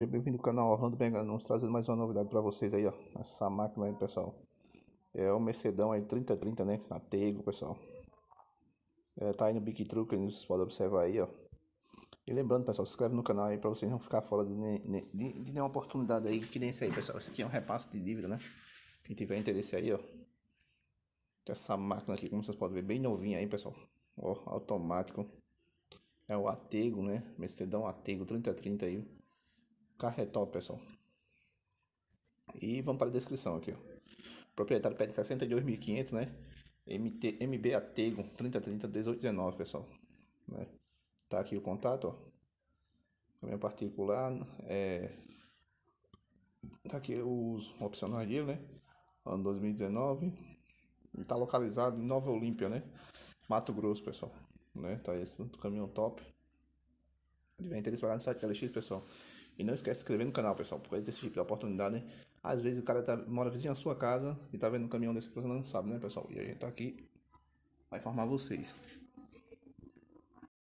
Seja bem-vindo ao canal Orlando Bengalons, trazendo mais uma novidade para vocês aí, ó. Essa máquina aí, pessoal. É o Mercedão aí, 3030, né? Atego, pessoal. É, tá aí no Big Truck, vocês podem observar aí, ó. E lembrando, pessoal, se inscreve no canal aí para vocês não ficar fora de, de, de, nenhuma oportunidade aí, que nem isso aí, pessoal. Esse aqui é um repasse de dívida, né? Quem tiver interesse aí, ó. Essa máquina aqui, como vocês podem ver, bem novinha aí, pessoal. Ó, automático. É o Atego, né? Mercedão Atego 3030 aí carro pessoal. E vamos para a descrição aqui, O proprietário pede 62.500, né? MT, MB Atego 3030 1819, pessoal. Né? Tá aqui o contato, ó. Caminhão é particular, é... Tá aqui os opcionais dele, né? Ano 2019. Tá localizado em Nova Olímpia, né? Mato Grosso, pessoal. Né? Tá esse caminhão top. Ele vem interesse para no site LX, pessoal. E não esquece de se inscrever no canal, pessoal, porque esse desse tipo de oportunidade, né? Às vezes o cara tá, mora vizinho à sua casa e tá vendo um caminhão desse que você não sabe, né, pessoal? E a gente tá aqui pra informar vocês.